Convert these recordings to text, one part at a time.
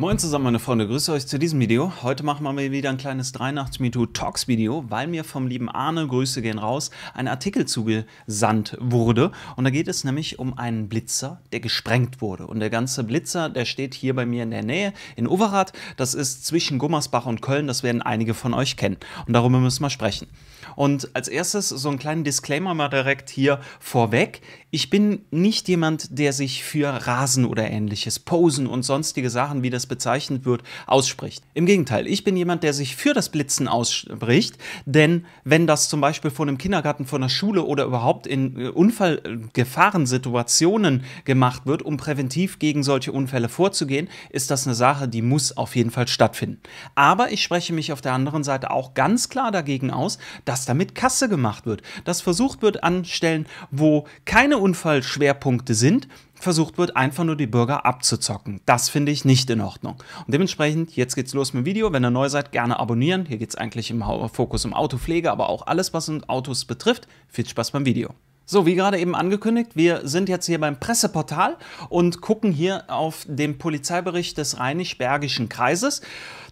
Moin zusammen meine Freunde, grüße euch zu diesem Video. Heute machen wir wieder ein kleines 83 MeToo Talks Video, weil mir vom lieben Arne, Grüße gehen raus, ein Artikel zugesandt wurde. Und da geht es nämlich um einen Blitzer, der gesprengt wurde. Und der ganze Blitzer, der steht hier bei mir in der Nähe, in Overath. Das ist zwischen Gummersbach und Köln, das werden einige von euch kennen. Und darüber müssen wir sprechen. Und als erstes so einen kleinen Disclaimer mal direkt hier vorweg. Ich bin nicht jemand, der sich für Rasen oder ähnliches, Posen und sonstige Sachen, wie das bezeichnet wird, ausspricht. Im Gegenteil, ich bin jemand, der sich für das Blitzen ausspricht, denn wenn das zum Beispiel vor einem Kindergarten, vor einer Schule oder überhaupt in äh, Unfallgefahrensituationen gemacht wird, um präventiv gegen solche Unfälle vorzugehen, ist das eine Sache, die muss auf jeden Fall stattfinden. Aber ich spreche mich auf der anderen Seite auch ganz klar dagegen aus, dass dass damit Kasse gemacht wird, dass versucht wird an Stellen, wo keine Unfallschwerpunkte sind, versucht wird, einfach nur die Bürger abzuzocken. Das finde ich nicht in Ordnung. Und dementsprechend, jetzt geht's los mit dem Video. Wenn ihr neu seid, gerne abonnieren. Hier geht es eigentlich im Fokus um Autopflege, aber auch alles, was Autos betrifft. Viel Spaß beim Video. So, wie gerade eben angekündigt, wir sind jetzt hier beim Presseportal und gucken hier auf den Polizeibericht des Rheinisch-Bergischen Kreises.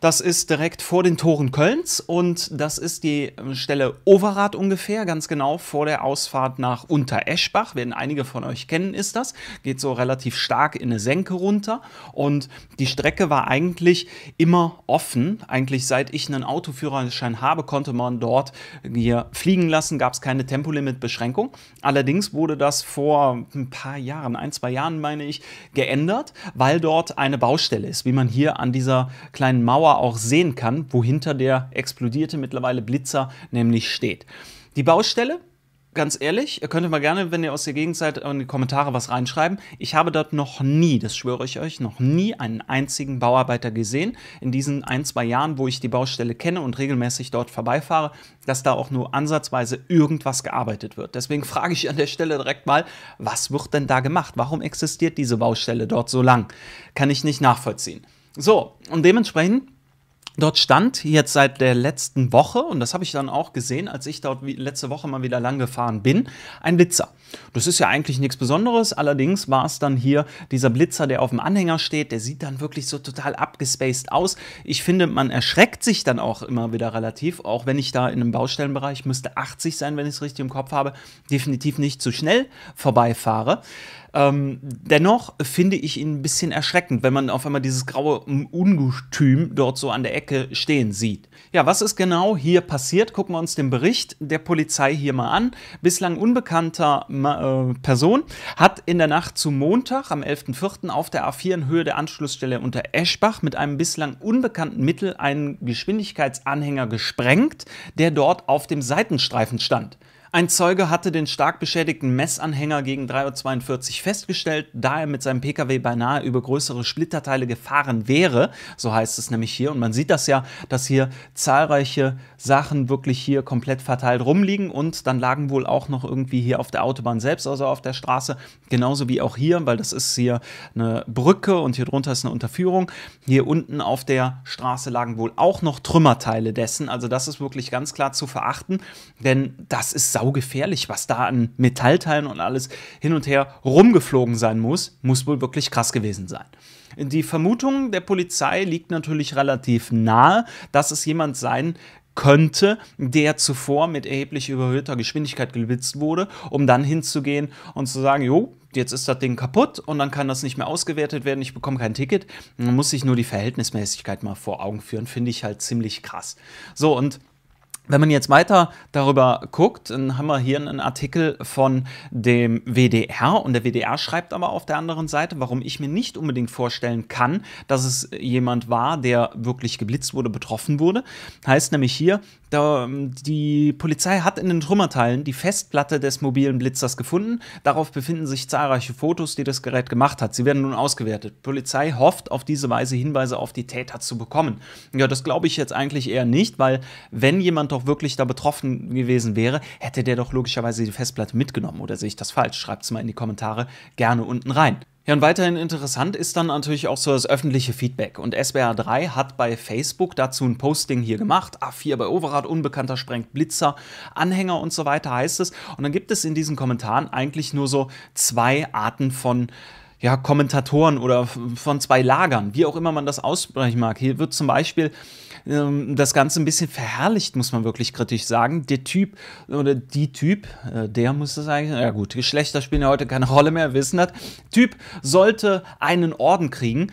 Das ist direkt vor den Toren Kölns und das ist die ähm, Stelle Overath ungefähr, ganz genau vor der Ausfahrt nach Untereschbach. Werden einige von euch kennen, ist das. Geht so relativ stark in eine Senke runter und die Strecke war eigentlich immer offen. Eigentlich seit ich einen Autoführerschein habe, konnte man dort hier fliegen lassen, gab es keine Tempolimit-Beschränkung. Allerdings wurde das vor ein paar Jahren, ein, zwei Jahren meine ich, geändert, weil dort eine Baustelle ist, wie man hier an dieser kleinen Mauer genauer auch sehen kann, wohinter der explodierte mittlerweile Blitzer nämlich steht. Die Baustelle, ganz ehrlich, ihr könnt mal gerne, wenn ihr aus der Gegend seid, in die Kommentare was reinschreiben. Ich habe dort noch nie, das schwöre ich euch, noch nie einen einzigen Bauarbeiter gesehen. In diesen ein, zwei Jahren, wo ich die Baustelle kenne und regelmäßig dort vorbeifahre, dass da auch nur ansatzweise irgendwas gearbeitet wird. Deswegen frage ich an der Stelle direkt mal, was wird denn da gemacht? Warum existiert diese Baustelle dort so lang? Kann ich nicht nachvollziehen. So, und dementsprechend Dort stand jetzt seit der letzten Woche, und das habe ich dann auch gesehen, als ich dort letzte Woche mal wieder lang gefahren bin, ein Blitzer. Das ist ja eigentlich nichts Besonderes, allerdings war es dann hier dieser Blitzer, der auf dem Anhänger steht, der sieht dann wirklich so total abgespaced aus. Ich finde, man erschreckt sich dann auch immer wieder relativ, auch wenn ich da in einem Baustellenbereich müsste 80 sein, wenn ich es richtig im Kopf habe, definitiv nicht zu schnell vorbeifahre. Ähm, dennoch finde ich ihn ein bisschen erschreckend, wenn man auf einmal dieses graue Ungestüm dort so an der Ecke stehen sieht. Ja, was ist genau hier passiert? Gucken wir uns den Bericht der Polizei hier mal an. Bislang unbekannter Ma äh, Person hat in der Nacht zum Montag am 11.04. auf der A4 in Höhe der Anschlussstelle unter Eschbach mit einem bislang unbekannten Mittel einen Geschwindigkeitsanhänger gesprengt, der dort auf dem Seitenstreifen stand. Ein Zeuge hatte den stark beschädigten Messanhänger gegen 3.42 Uhr festgestellt, da er mit seinem Pkw beinahe über größere Splitterteile gefahren wäre, so heißt es nämlich hier. Und man sieht das ja, dass hier zahlreiche Sachen wirklich hier komplett verteilt rumliegen und dann lagen wohl auch noch irgendwie hier auf der Autobahn selbst, also auf der Straße, genauso wie auch hier, weil das ist hier eine Brücke und hier drunter ist eine Unterführung. Hier unten auf der Straße lagen wohl auch noch Trümmerteile dessen. Also das ist wirklich ganz klar zu verachten, denn das ist saugefährlich, was da an Metallteilen und alles hin und her rumgeflogen sein muss. Muss wohl wirklich krass gewesen sein. Die Vermutung der Polizei liegt natürlich relativ nahe, dass es jemand sein könnte, der zuvor mit erheblich überhöhter Geschwindigkeit gewitzt wurde, um dann hinzugehen und zu sagen, jo, jetzt ist das Ding kaputt und dann kann das nicht mehr ausgewertet werden, ich bekomme kein Ticket. Man muss sich nur die Verhältnismäßigkeit mal vor Augen führen, finde ich halt ziemlich krass. So, und wenn man jetzt weiter darüber guckt, dann haben wir hier einen Artikel von dem WDR und der WDR schreibt aber auf der anderen Seite, warum ich mir nicht unbedingt vorstellen kann, dass es jemand war, der wirklich geblitzt wurde, betroffen wurde. Heißt nämlich hier, die Polizei hat in den Trümmerteilen die Festplatte des mobilen Blitzers gefunden. Darauf befinden sich zahlreiche Fotos, die das Gerät gemacht hat. Sie werden nun ausgewertet. Die Polizei hofft, auf diese Weise Hinweise auf die Täter zu bekommen. Ja, das glaube ich jetzt eigentlich eher nicht, weil wenn jemand doch noch wirklich da betroffen gewesen wäre, hätte der doch logischerweise die Festplatte mitgenommen. Oder sehe ich das falsch? Schreibt es mal in die Kommentare gerne unten rein. Ja, und weiterhin interessant ist dann natürlich auch so das öffentliche Feedback. Und SBR3 hat bei Facebook dazu ein Posting hier gemacht. A4 bei Overath, Unbekannter sprengt Blitzer, Anhänger und so weiter heißt es. Und dann gibt es in diesen Kommentaren eigentlich nur so zwei Arten von ja, Kommentatoren oder von zwei Lagern, wie auch immer man das aussprechen mag. Hier wird zum Beispiel ähm, das Ganze ein bisschen verherrlicht, muss man wirklich kritisch sagen. Der Typ oder die Typ, äh, der muss das eigentlich, ja gut, Geschlechter spielen ja heute keine Rolle mehr, wissen das. Typ sollte einen Orden kriegen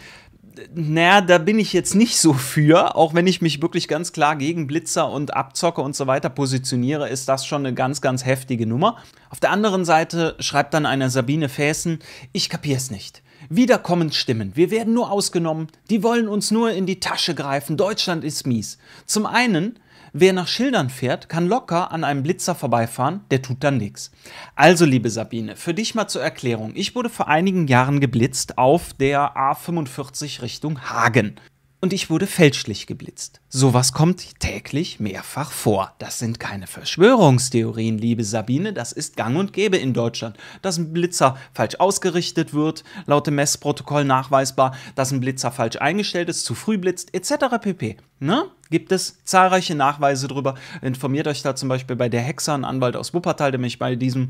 naja, da bin ich jetzt nicht so für. Auch wenn ich mich wirklich ganz klar gegen Blitzer und Abzocke und so weiter positioniere, ist das schon eine ganz, ganz heftige Nummer. Auf der anderen Seite schreibt dann einer Sabine Fäßen, ich kapier's nicht. Wieder kommen Stimmen. Wir werden nur ausgenommen. Die wollen uns nur in die Tasche greifen. Deutschland ist mies. Zum einen Wer nach Schildern fährt, kann locker an einem Blitzer vorbeifahren, der tut dann nichts. Also, liebe Sabine, für dich mal zur Erklärung. Ich wurde vor einigen Jahren geblitzt auf der A45 Richtung Hagen. Und ich wurde fälschlich geblitzt. Sowas kommt täglich mehrfach vor. Das sind keine Verschwörungstheorien, liebe Sabine, das ist gang und gäbe in Deutschland. Dass ein Blitzer falsch ausgerichtet wird, laut dem Messprotokoll nachweisbar, dass ein Blitzer falsch eingestellt ist, zu früh blitzt, etc. pp. Ne? Gibt es zahlreiche Nachweise darüber. Informiert euch da zum Beispiel bei der Hexer, ein Anwalt aus Wuppertal, der mich bei diesem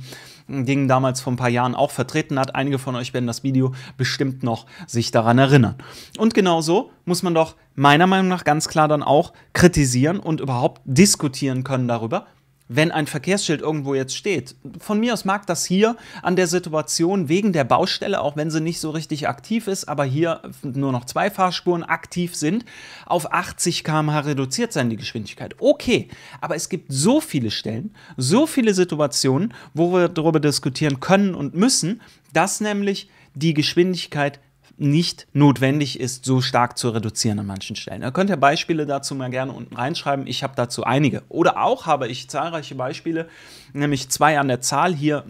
Ding damals vor ein paar Jahren auch vertreten hat. Einige von euch werden das Video bestimmt noch sich daran erinnern. Und genauso muss man doch meiner Meinung nach ganz klar dann auch kritisieren und überhaupt diskutieren können darüber, wenn ein Verkehrsschild irgendwo jetzt steht. Von mir aus mag das hier an der Situation wegen der Baustelle, auch wenn sie nicht so richtig aktiv ist, aber hier nur noch zwei Fahrspuren aktiv sind, auf 80 km/h reduziert sein, die Geschwindigkeit. Okay, aber es gibt so viele Stellen, so viele Situationen, wo wir darüber diskutieren können und müssen, dass nämlich die Geschwindigkeit nicht notwendig ist, so stark zu reduzieren an manchen Stellen. Ihr könnt ja Beispiele dazu mal gerne unten reinschreiben. Ich habe dazu einige. Oder auch habe ich zahlreiche Beispiele, nämlich zwei an der Zahl hier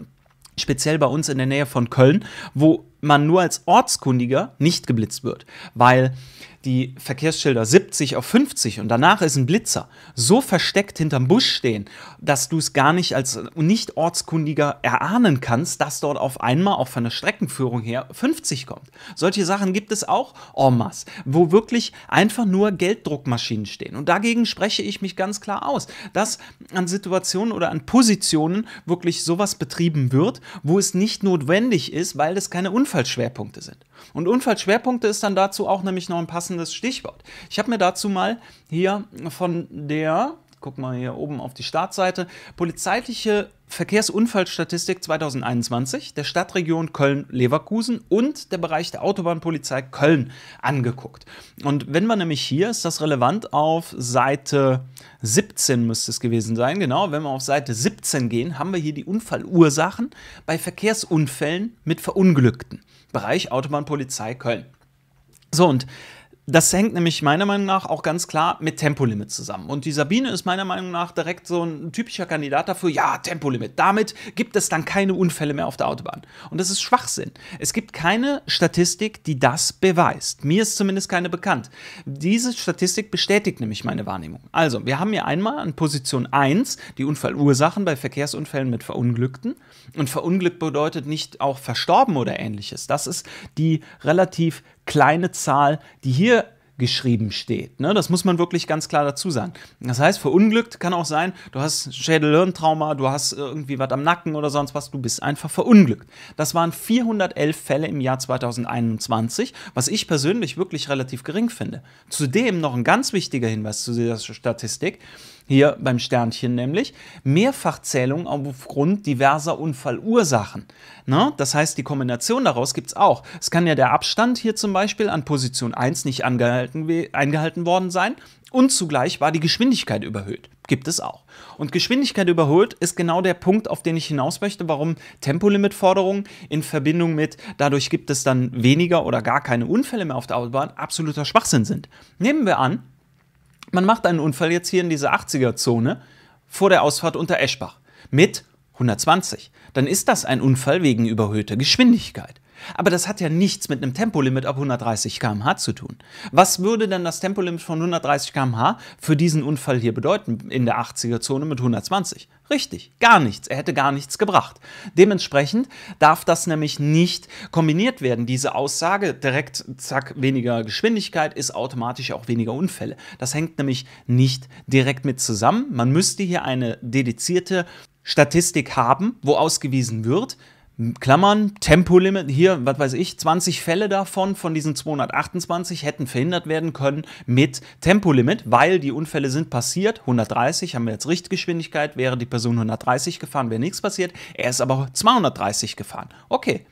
speziell bei uns in der Nähe von Köln, wo man nur als Ortskundiger nicht geblitzt wird, weil die Verkehrsschilder 70 auf 50 und danach ist ein Blitzer so versteckt hinterm Busch stehen, dass du es gar nicht als nicht ortskundiger erahnen kannst, dass dort auf einmal auch von der Streckenführung her 50 kommt. Solche Sachen gibt es auch en masse, wo wirklich einfach nur Gelddruckmaschinen stehen. Und dagegen spreche ich mich ganz klar aus, dass an Situationen oder an Positionen wirklich sowas betrieben wird, wo es nicht notwendig ist, weil es keine Unfallschwerpunkte sind. Und Unfallschwerpunkte ist dann dazu auch nämlich noch ein passender passendes Stichwort. Ich habe mir dazu mal hier von der, guck mal hier oben auf die Startseite, polizeiliche Verkehrsunfallstatistik 2021 der Stadtregion Köln-Leverkusen und der Bereich der Autobahnpolizei Köln angeguckt. Und wenn man nämlich hier, ist das relevant, auf Seite 17 müsste es gewesen sein, genau, wenn wir auf Seite 17 gehen, haben wir hier die Unfallursachen bei Verkehrsunfällen mit Verunglückten. Bereich Autobahnpolizei Köln. So, und das hängt nämlich meiner Meinung nach auch ganz klar mit Tempolimit zusammen. Und die Sabine ist meiner Meinung nach direkt so ein typischer Kandidat dafür, ja, Tempolimit. Damit gibt es dann keine Unfälle mehr auf der Autobahn. Und das ist Schwachsinn. Es gibt keine Statistik, die das beweist. Mir ist zumindest keine bekannt. Diese Statistik bestätigt nämlich meine Wahrnehmung. Also, wir haben hier einmal an Position 1 die Unfallursachen bei Verkehrsunfällen mit Verunglückten. Und verunglückt bedeutet nicht auch verstorben oder ähnliches. Das ist die relativ kleine Zahl, die hier geschrieben steht. Ne? Das muss man wirklich ganz klar dazu sagen. Das heißt, verunglückt kann auch sein, du hast Schädel-Hirn-Trauma, du hast irgendwie was am Nacken oder sonst was, du bist einfach verunglückt. Das waren 411 Fälle im Jahr 2021, was ich persönlich wirklich relativ gering finde. Zudem noch ein ganz wichtiger Hinweis zu dieser Statistik hier beim Sternchen nämlich, Mehrfachzählung aufgrund diverser Unfallursachen. Ne? Das heißt, die Kombination daraus gibt es auch. Es kann ja der Abstand hier zum Beispiel an Position 1 nicht eingehalten worden sein und zugleich war die Geschwindigkeit überhöht. Gibt es auch. Und Geschwindigkeit überholt ist genau der Punkt, auf den ich hinaus möchte, warum Tempolimitforderungen in Verbindung mit dadurch gibt es dann weniger oder gar keine Unfälle mehr auf der Autobahn absoluter Schwachsinn sind. Nehmen wir an, man macht einen Unfall jetzt hier in dieser 80er-Zone vor der Ausfahrt unter Eschbach mit 120. Dann ist das ein Unfall wegen überhöhter Geschwindigkeit. Aber das hat ja nichts mit einem Tempolimit ab 130 km/h zu tun. Was würde denn das Tempolimit von 130 km/h für diesen Unfall hier bedeuten in der 80er-Zone mit 120? Richtig, gar nichts. Er hätte gar nichts gebracht. Dementsprechend darf das nämlich nicht kombiniert werden. Diese Aussage, direkt, zack, weniger Geschwindigkeit ist automatisch auch weniger Unfälle. Das hängt nämlich nicht direkt mit zusammen. Man müsste hier eine dedizierte Statistik haben, wo ausgewiesen wird, Klammern, Tempolimit, hier, was weiß ich, 20 Fälle davon, von diesen 228, hätten verhindert werden können mit Tempolimit, weil die Unfälle sind passiert. 130 haben wir jetzt Richtgeschwindigkeit, wäre die Person 130 gefahren, wäre nichts passiert. Er ist aber 230 gefahren. Okay.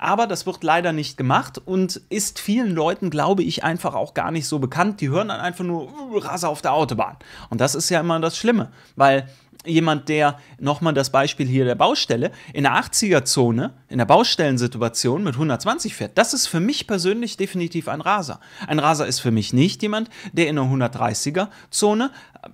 Aber das wird leider nicht gemacht und ist vielen Leuten, glaube ich, einfach auch gar nicht so bekannt. Die hören dann einfach nur Raser auf der Autobahn. Und das ist ja immer das Schlimme, weil jemand, der, nochmal das Beispiel hier der Baustelle, in der 80er-Zone, in der Baustellensituation mit 120 fährt, das ist für mich persönlich definitiv ein Raser. Ein Raser ist für mich nicht jemand, der in der 130er-Zone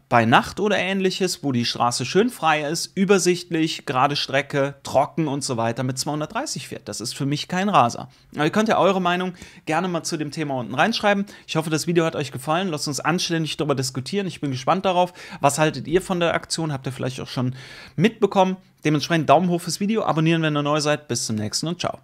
bei Nacht oder ähnliches, wo die Straße schön frei ist, übersichtlich, gerade Strecke, trocken und so weiter mit 230 fährt. Das ist für mich kein Raser. Aber ihr könnt ja eure Meinung gerne mal zu dem Thema unten reinschreiben. Ich hoffe, das Video hat euch gefallen. Lasst uns anständig darüber diskutieren. Ich bin gespannt darauf. Was haltet ihr von der Aktion? Habt ihr vielleicht auch schon mitbekommen. Dementsprechend Daumen hoch fürs Video, abonnieren, wenn ihr neu seid. Bis zum nächsten und ciao.